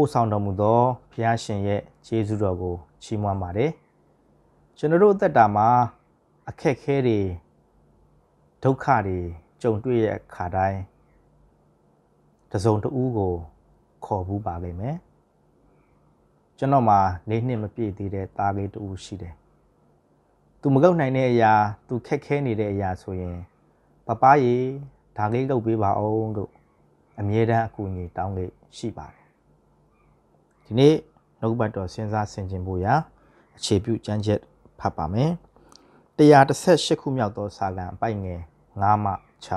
ပို့ဆောင်တော်မူသောဘုရားရှင်ရဲ့ခြေဆုတော်ကိုချီးမွမ်းပါတယ်။ကျွန်တော်တို့အသက်တာမှာအခက်ခဲတွေဒုက္ခတွေကြုံတွေ့ရတဲ့အခါတိုင်းတစုံတဦးကိုခေါ်ဘူးပါလိမ့်မယ်။ကျွန်တော်မှာလေးနှစ်မပြည့်သေးတဲ့သားလေးတူရှိတယ်။သူမလောက်နိုင်တဲ့အရာသူခက်ခဲနေတဲ့အရာဆိုရင်ပပရေဒါလေးလုပ်ပေးပါအောင်လို့အမြဲတမ်းအကူအညီတောင်းလေရှိပါတယ်ဒီနေ့နှုတ်ပတ်တော်စဉ်းစားဆင်ခြင်ဖို့ရာအခြေပြုကျမ်းချက်ဖတ်ပါမယ်138ခုမြောက်သောစာလံအပိုက်ငယ်9မှ6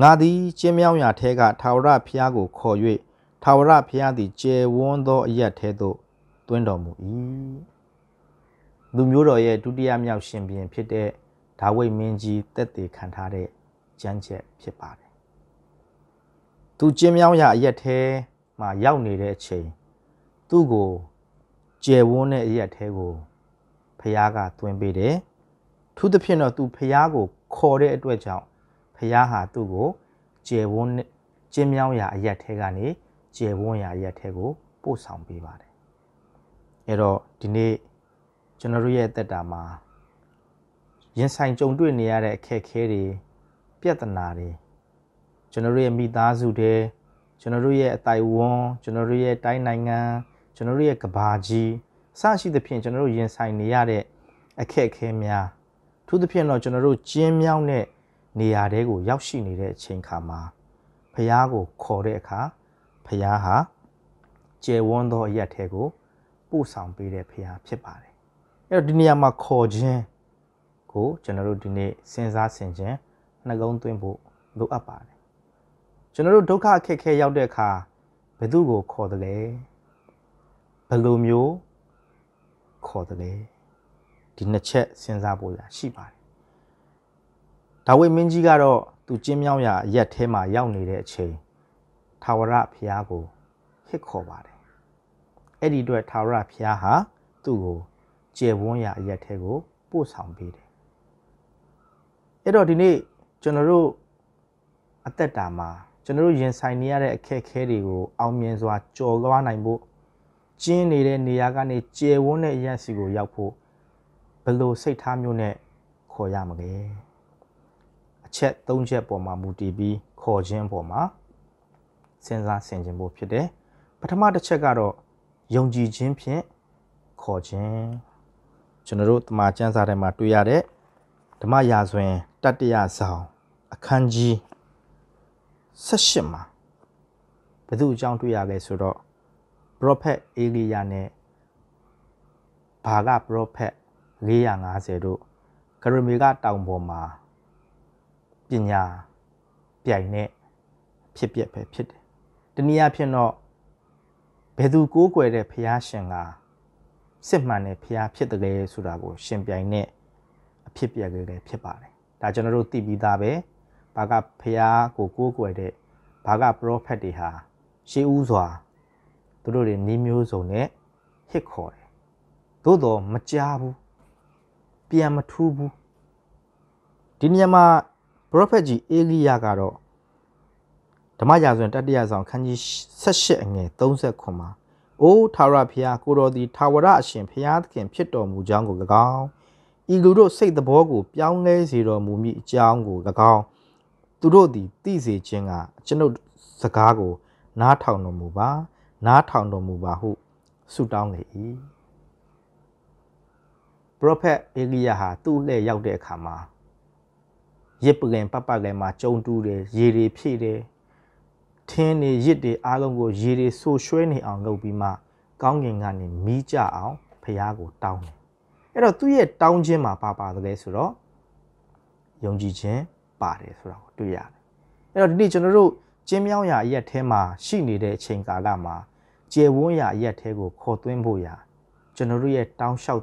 ငါသည်ကျင်းမြောင်းရာထဲကထာဝရဘုရားကိုခေါ်၍ထာဝရဘုရားသည်ကျယ်ဝန်းသောအရက်ထဲသို့တွင်တော်မူ၏လူမျိုးတော်ရဲ့ဒုတိယမြောက်ရှင်ဘုရင်ဖြစ်တဲ့ဒါဝိမင်းကြီးတက်တည်ခံထားတဲ့ကျမ်းချက်ဖြစ်ပါတယ်သူကျင်းမြောင်းရာအရက်ထဲမှာရောက်နေတဲ့အချိန်သူ့ကိုကျယ်ဝန်းတဲ့အရာအဲကိုဖះကတွင်ပေးတယ်သူသဖြင့်တော့သူဖះကိုခေါ်တဲ့အတွက်ကြောင့်ဖះဟာသူ့ကိုကျယ်ဝန်းကျင်းမြောင်းရာအရက်ထဲကနေကျယ်ဝန်းရာအရက်ထဲကို ပို့ဆောင်ပေးပါတယ်အဲ့တော့ဒီနေ့ကျွန်တော်တို့ရဲ့တက်တာမှာရင်ဆိုင်ကြုံတွေ့နေရတဲ့အခက်အခဲတွေပြဿနာတွေကျွန်တော်တို့ရဲ့မိသားစုတွေကျွန်တော်တို့ရဲ့အတိုင်းဝန်းကျွန်တော်တို့ရဲ့တိုင်းနိုင်ငံကျွန်တော်တို့ရဲ့ကဘာကြီးစရှိသဖြင့်ကျွန်တော်တို့ရင်ဆိုင်နေရတဲ့အခက်အခဲများထို့သဖြင့်တော့ကျွန်တော်တို့ကျင်းမြောင်းတဲ့နေရာတဲကိုရောက်ရှိနေတဲ့အချိန်ခါမှာဖះကိုခေါ်တဲ့အခါဖះဟာကျယ်ဝန်းသောအရက်ထဲကိုပို့ဆောင်ပေးတဲ့ဖះဖြစ်ပါတယ်အဲ့တော့ဒီနေရာမှာခေါ်ခြင်းကိုကျွန်တော်တို့ဒီနေ့စဉ်းစားဆင်ခြင်နှကုံးသွင်းဖို့လိုအပ်ပါတယ်ကျွန်တော်တို့ဒုက္ခအခက်ခဲရောက်တဲ့အခါဘယ်သူ့ကိုခေါ်တယ်လဲယ်လိုမျိုးခေါ်တယ်လဲဒီနှစ်ချက်စဉ်းစားဖို့ရရှိပါတယ်ဒါဝိမင်းကြီးကတော့သူကျင်းမြောင်းရာအရက်ထဲမှာရောက်နေတဲ့အချိန်ထာဝရဘုရားကိုခစ်ခေါ်ပါတယ်အဲ့ဒီအတွက်ထာဝရဘုရားဟာသူ့ကိုကျေဝန်းရာအရက်ထဲကိုပို့ဆောင်ပေးတယ်အဲ့တော့ဒီနေ့ကျွန်တော်တို့အသက်တာမှာကျွန်တော်တို့ရင်ဆိုင်နေရတဲ့အခက်အခဲတွေကိုအောင်မြင်စွာကျော်လွှားနိုင်ဖို့ကျင်းနေတဲ့နေရာကနေကျယ်ဝန်းတဲ့အရက်စီကိုရောက်ဖို့ဘလို့စိတ်ထားမျိုးနဲ့ခေါ်ရမလဲအချက်၃ချက်ပေါ်မှာမူတည်ပြီးခေါ်ခြင်းပေါ်မှာစဉ်းစားဆင်ခြင်ဖို့ဖြစ်တယ်ပထမတစ်ချက်ကတော့ယုံကြည်ခြင်းဖြင့်ခေါ်ခြင်းကျွန်တော်တို့တမန်ကျမ်းစာထဲမှာတွေ့ရတဲ့ဓမ္မရာဇဝင်တတ္တရဆောင်အခန်းကြီး78မှာဘယ်သူအကြောင်းတွေ့ရလဲဆိုတော့ prophet အေလီယာနဲ့ဘာက prophet 450တို့ဂရမေကတောင်ပေါ်မှာပညာပြိုင်နဲ့ဖြစ်ပျက်ပဲဖြစ်တယ်။တနည်းအားဖြင့်တော့ဘယ်သူကိုးကွယ်တဲ့ဘုရားရှင်ကစစ်မှန်တဲ့ဘုရားဖြစ်တယ်လေဆိုတာကိုရှင်ပြိုင်နဲ့အဖြစ်ပြက်ကလေးဖြစ်ပါတယ်။ဒါကျွန်တော်တို့သိပြီးသားပဲ။ဘာကဘုရားကိုကိုးကွယ်တဲ့ဘာကပရောဖက်တွေဟာရှေးဦးစွာသူတို့တွေနှီးမျိုးစုံနဲ့ဟစ်ခေါ်တယ်သို့တော့မကြားဘူးပြန်မထူးဘူးဒီနေရာမှာပရောဖက်ကြီးအေလိယကတော့ဓမ္မရာဇဝင်တတိယဆောင်ခန်းကြီး78အငယ်39မှာအိုးထာဝရဘုရားကိုတော်သည်ထာဝရအရှင်ဘုရားသခင်ဖြစ်တော်မူကြောင်းကို၎င်းဤလူတို့စိတ်သဘောကိုပြောင်းလဲစေတော်မူမည်အကြောင်းကို၎င်းသူတို့သည်သိစေခြင်းကကျွန်ုပ်စကားကိုနားထောင်တော်မူပါနားထောင်တော်မူပါဟုဆုတောင်းလေ၏ပရောဖက်အေလိယဟာသူ့လက်ရောက်တဲ့အခါမှာရစ်ပလင်ပပလင်မှာကြုံတူးတယ်ရေတွေဖြည့်တယ်ထင်းတွေရစ်တွေအားလုံးကိုရေတွေဆိုရွှဲနေအောင်လုပ်ပြီးမှကောင်းကင်ကနေမိကြအောင်ဖះကိုတောင်းတယ်အဲ့တော့သူ့ရဲ့တောင်းခြင်းမှာပါပါတယ်ဆိုတော့ယုံကြည်ခြင်းပါတယ်ဆိုတာကိုတွေ့ရတယ်အဲ့တော့ဒီနေ့ကျွန်တော်တို့ကျင်းမြောင်းရာရက်ထဲမှာရှိနေတဲ့အချိန်ကာလမှာကျေဝန်းရာရက်ထဲကိုခေါ်သွင်းဖို့ရာကျွန်တော်တို့ရဲ့တောင်းလျှောက်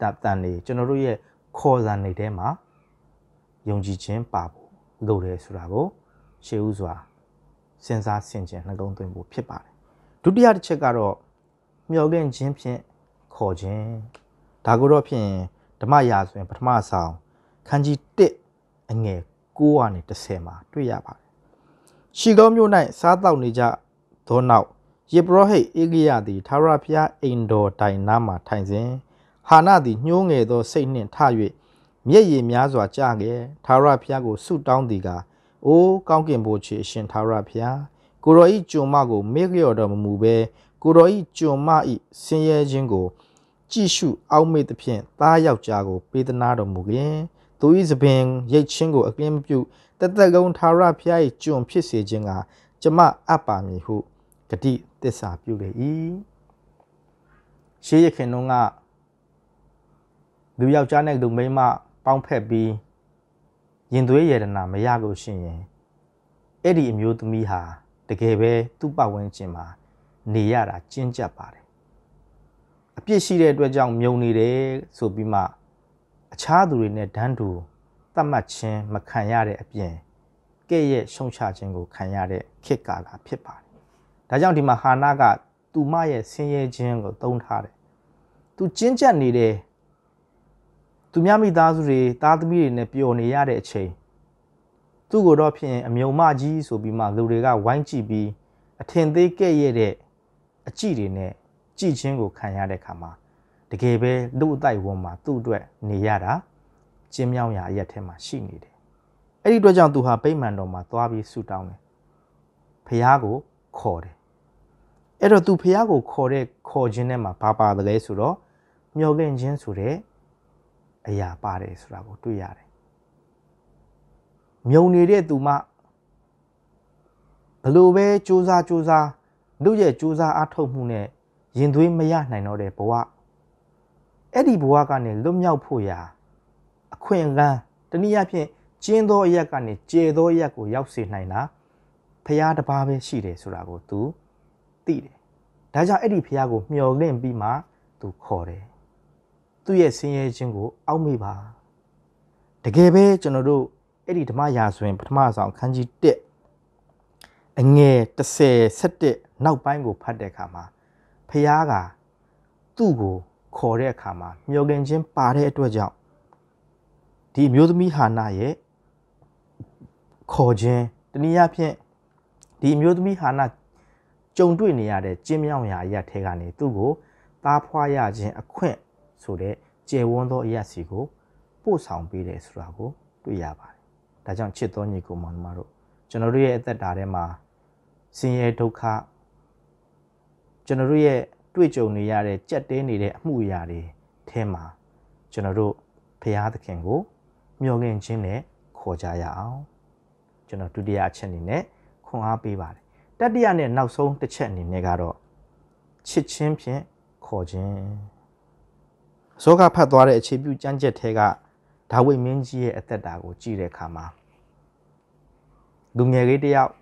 တပ်တန်တွေကျွန်တော်တို့ရဲ့ခေါ်စာနေထဲမှာယုံကြည်ခြင်းပါဖို့လိုတယ်ဆိုတာကိုရှေးဥစွာစဉ်းစားဆင်ခြင်နှကုံးသွင်းဖို့ဖြစ်ပါတယ်ဒုတိယတစ်ချက်ကတော့မျှော်လင့်ခြင်းဖြင့်ခေါ်ခြင်းဒါကိုတော့ဖြင့်ဓမ္မရာဆိုရင်ပထမဆောင်ခန်းကြီး1အငယ်9ကနေ10မှာတွေ့ရပါတယ်ရှီကောမျိုး၌စားတောက်နေကြသောနောက်ယေဘရဟိတ်ဧဂိယသည်သာရဖျားအိမ်တော်တိုင်နာမှထိုင်စဉ်ဟာနသည်ညှိုးငယ်သော စိတ်နှင့်ထ၍မျက်ရည်များစွာကျခဲ့သာရဖျားကိုဆုတောင်းသည်ကအိုးကောင်းကင်ဘုရားအရှင်သာရဖျားကိုရောဤကျွန်မကို မေ့လျော်တော်မမူဘဲကိုရောဤကျွန်မဤဆင်းရဲခြင်းကိုကြည့်ရှုအောက်မေ့သဖြင့်သားယောက်ျားကိုပေးသနာတော်မူလျင်သူ၏သပင်ရိတ်ချင်းကိုအကင်းမပြုတသက်ကုံသာရဖျား၏ကျွန်ဖြစ်စေခြင်းကကျမအပ်ပါမည်ဟုဂတိတစ္ဆာပြုလေ၏ရှေးရခင်တို့ကလူယောက်ျားနဲ့လူမိန်းမပေါင်းဖက်ပြီးရင်သွေးရတနာမရလို့ရှိရင်အဲ့ဒီအမျိုးသမီးဟာတကယ်ပဲသူ့ပတ်ဝန်းကျင်မှာနေရတာကျဉ်ကျပ်ပါတယ်အပြစ်ရှိတဲ့အတွက်ကြောင့်မြုံနေတယ်ဆိုပြီးမှအခြားသူတွေနဲ့ဒန်းတူသတ်မှတ်ခြင်းမခံရတဲ့အပြင်ကဲ့ရဲ့ရှုံချခြင်းကိုခံရတဲ့ခေတ်ကာလဖြစ်ပါတယ်ဒါကြောင့်ဒီမှာဟာနာကသူမရဲ့ဆင်းရဲခြင်းကိုသုံးထားတယ်သူကျဉ်ကျက်နေတယ်သူများမိသားစုတွေသားသမီးတွေနဲ့ပျော်နေရတဲ့အချိန်သူ့ကိုတော့ဖြစ်ရင်အမြုံမကြီးဆိုပြီးမှလူတွေကဝိုင်းကြည့်ပြီးအထင်သေးကဲ့ရဲ့တဲ့အကြည့်တွေနဲ့ကြည်ချင်းကိုခံရတဲ့ခါမှာတကယ်ပဲလူ့အတိုက်ဝန်းမှာသူ့အတွက်နေရတာကျင်းမြောင်းရာအရက်ထဲမှာရှိနေတယ်။အဲ့ဒီအတွက်ကြောင့်သူဟာဗိမာန်တော်မှာသွားပြီးဆူတောင်းတယ်။ဖះကိုခေါ်တယ်အဲ့တော့သူဖះကိုခေါ်တဲ့ခေါ်ခြင်းနဲ့မှာဘာပါသလဲဆိုတော့မျောလင့်ခြင်းဆိုတဲ့အရာပါတယ်ဆိုတာကိုတွေ့ရတယ်မြုံနေတဲ့သူမှဘလို့ပဲစူးစမ်းစူးစမ်းလူရဲ့စူးစမ်းအထောက်မှုနဲ့ရင်သွေးမရနိုင်တော့တဲ့ဘဝအဲ့ဒီဘဝကနေလွတ်မြောက်ဖို့ရာအခွင့်အလမ်းတနည်းအားဖြင့်ကျင်းသောအရက်ကနေကျဲသောအရက်ကိုရောက်စေနိုင်တာဖရားတပါးပဲရှိတယ်ဆိုတာကိုသူသိတယ်။ဒါကြောင့်အဲ့ဒီဖះကို မျောလင့်ပြီးမှသူခေါ်တယ်။သူ့ရဲ့ဆင်းရဲခြင်းကို အောက်မေ့ပါ။တကယ်ပဲကျွန်တော်တို့အဲ့ဒီဓမ္မရာဆိုရင်ပထမဆုံးခန်းကြီး1အငယ်30 17နောက်ပိုင်းကိုဖတ်တဲ့အခါမှာဖះကသူ့ကိုခေါ်တဲ့အခါမှာမျောလင့်ခြင်းပါတဲ့အတွက်ကြောင့်ဒီမျိုးသမီးဟာနာရဲ့ခေါ်ခြင်းတနည်းအားဖြင့်ဒီမျိုးသမီးဟာနာကြုံတွေ့နေရတဲ့ကျင်းမြောင်ရာအရာထဲကနေသူ့ကိုသားဖွာရခြင်းအခွင့်ဆိုတဲ့ကျေဝန်းသောအရာစီကိုပို့ဆောင်ပေးတယ်ဆိုတာကိုတွေ့ရပါတယ်။ဒါကြောင့်ချစ်တော်ညီကိုမောင်နှမတို့ကျွန်တော်တို့ရဲ့အသက်တာထဲမှာဆင်းရဲဒုက္ခကျွန်တော်တို့ရဲ့တွေ့ကြုံနေရတဲ့ကြက်တဲနေတဲ့အမှုရာတွေထဲမှာကျွန်တော်တို့ဖရာသခင်ကိုမျှော်လင့်ခြင်းနဲ့ခေါ်ကြရအောင်ကျွန်တော်ဒုတိယအချက်အနေနဲ့ခွန်အားပေးပါတယ်တတိယနဲ့နောက်ဆုံးတစ်ချက်အနေနဲ့ကတော့ချစ်ချင်းဖြင့်ခေါ်ခြင်းအစောကဖတ်သွားတဲ့အခြေပြုကြမ်းချက်ထဲကဒါဝိမင်းကြီးရဲ့အသက်တာကိုကြည့်တဲ့အခါမှာလူငယ်လေးတယောက်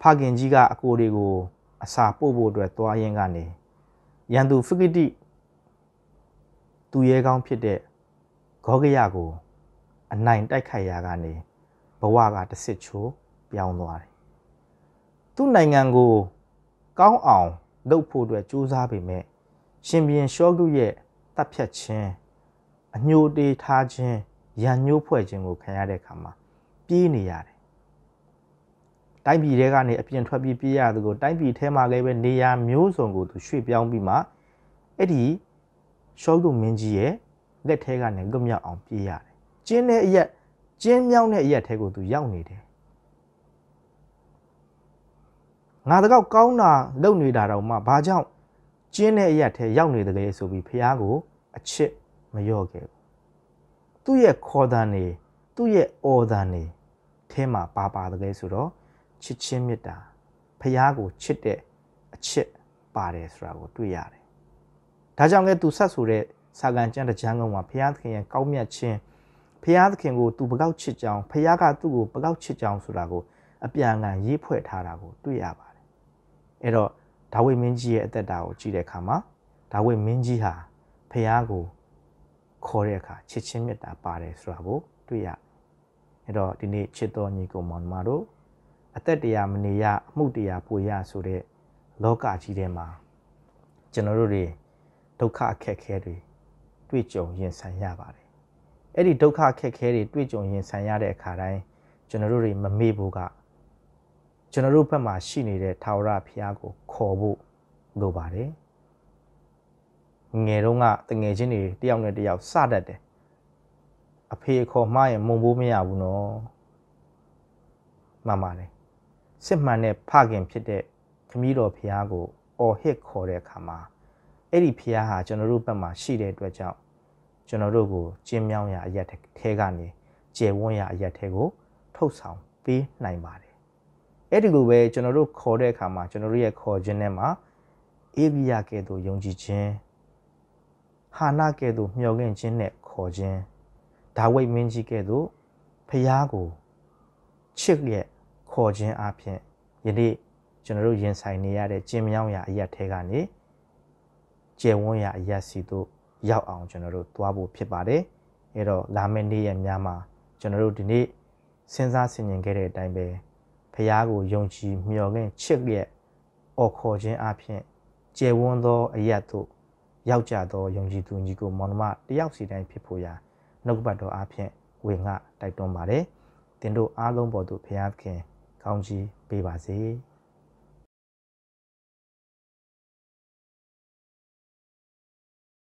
ဖခင်ကြီးကအကိုတွေကိုအစာပို့ဖို့အတွက်သွားရင်းကနေရန်သူဖိကိတိသူရဲကောင်းဖြစ်တဲ့ဂောဂရကို အနိုင်တိုက်ခိုက်ရာကနေဘဝကတစ်စစ်ချိုးပြောင်းသွားတယ်သူ့နိုင်ငံကိုကောင်းအောင်လုပ်ဖို့အတွက်ကြိုးစားပေမဲ့ရှင်ဘီယံရှောဂုရဲ့တပ်ဖြတ်ခြင်းအညှို့တေးထားခြင်းရန်ညှို့ဖွဲ့ခြင်းကိုခံရတဲ့အခါမှာပြေးနေရတယ်။တိုင်းပြည်ထဲကနေအပြင်ထွက်ပြီးပြေးရသူကိုတိုင်းပြည်ထဲမှာလည်းပဲနေရာမျိုးစုံကိုသူရွှေ့ပြောင်းပြီးမှအဲ့ဒီရှောဂုမင်းကြီးရဲ့လက်ထဲကနေလွတ်မြောက်အောင်ပြေးရတယ်။ကျင်းတဲ့အရက်ကျင်းမြောင်းတဲ့အရက်ထဲကိုသူရောက်နေတယ်။ငါတကောက်ကောင်းတာလုပ်နေတာတော့မှဘာကြောင့်ကျင်းတဲ့အရက်ထဲရောက်နေတကယ်ဆိုပြီးဖះကိုအချစ်မလျော့ခဲ့ဘူးသူ့ရဲ့ခေါ်တန်နေ သူ့ရဲ့အော်တန်နေထဲမှာပါပါတကယ်ဆိုတော့ချစ်ချင်းမေတ္တာဖះကိုချစ်တဲ့အချစ်ပါတယ်ဆိုတာကိုတွေ့ရတယ်ဒါကြောင့်လဲသူဆက်ဆိုတဲ့စာကံကြံတကြံကောင်မှာဖះသခင်ရဲ့ကောင်းမြတ်ခြင်းဖះသခင်ကိုသူပကောက်ချစ်ကြောင်းဖះကသူ့ကိုပကောက်ချစ်ကြောင်းဆိုတာကိုအပြန်အလှန်ရေးဖွဲ့ထားတာကိုတွေ့ရပါအဲ့တော့ဒါဝိမင်းကြီးရဲ့အသက်တာကိုကြည့်တဲ့အခါမှာဒါဝိမင်းကြီးဟာဖះကိုခေါ်တဲ့အခါချစ်ချင်းမေတ္တာပါတယ်ဆိုတာကိုတွေ့ရအဲ့တော့ဒီနေ့ချစ်တော်ညီကောင်မောင်မတို့အသက်တရားမနေရအမှုတရားပွေရဆိုတဲ့လောကကြီးထဲမှာကျွန်တော်တို့တွေဒုက္ခအခက်ခဲတွေတွေ့ကြုံရင်ဆိုင်ရပါတယ်အဲ့ဒီဒုက္ခအခက်ခဲတွေတွေ့ကြုံရင်ဆိုင်ရတဲ့အခါတိုင်းကျွန်တော်တို့တွေမမေ့ဖို့ကကျွန်တော်တို့ဘက်မှာရှိနေတဲ့ထာဝရဘုရားကိုခေါ်ဖို့လိုပါတယ်ငယ်တော့ကတငယ်ချင်းတွေတယောက်နဲ့တယောက်စတတ်တယ်အဖေခေါ်မှရင်မုံဘိုးမရဘူးနော်မှန်ပါတယ်စစ်မှန်တဲ့ဖခင်ဖြစ်တဲ့ခမည်းတော်ဘုရားကိုအော်ဟစ်ခေါ်တဲ့အခါမှာအဲ့ဒီဘုရားဟာကျွန်တော်တို့ဘက်မှာရှိတဲ့အတွက်ကြောင့်ကျွန်တော်တို့ကိုကျင်းမြောင်းရအရက်ထဲကနေကျေဝန်းရအရက်ထဲကိုထုတ်ဆောင်ပေးနိုင်ပါတယ်အဲ့ဒီလိုပဲကျွန်တော်တို့ခေါ်တဲ့အခါမှာကျွန်တော်တို့ရဲ့ခေါ်ခြင်းထဲမှာအေဗီယာကဲ့သို့ယုံကြည်ခြင်းဟာနာကဲ့သို့မျှော်လင့်ခြင်းနဲ့ခေါ်ခြင်းဒါဝိတ်မင်းကြီးကဲ့သို့ဖျားကိုချစ်ရဲ့ခေါ်ခြင်းအပြင်ယနေ့ကျွန်တော်တို့ရင်ဆိုင်နေရတဲ့ကျင်မြောင်းရာအရက်ထဲကနေကျယ်ဝန်းရာအရက်စီတို့ရောက်အောင်ကျွန်တော်တို့သွားဖို့ဖြစ်ပါတယ်။အဲတော့လာမယ့်နေ့ရက်များမှာကျွန်တော်တို့ဒီနေ့စဉ်းစားဆင်ခြင်ခဲ့တဲ့အတိုင်းပဲဖះကိုယုံကြည်မျှော်လင့်ချစ်ရဲ့အော်ခေါ်ခြင်းအပြင် ကျေဝန်းသော အရတ်တို့ရောက်ကြသောယုံကြည်သူညီကိုမောင်နှမတယောက်စီတိုင်းဖြစ်ဖို့ရာနှုတ်ပတ်တော်အပြင်ဝေငှတိုက်တွန်းပါတယ်။တင်တို့အားလုံးပေါ်သို့ဖះခင်ကောင်းချီးပေးပါစေ။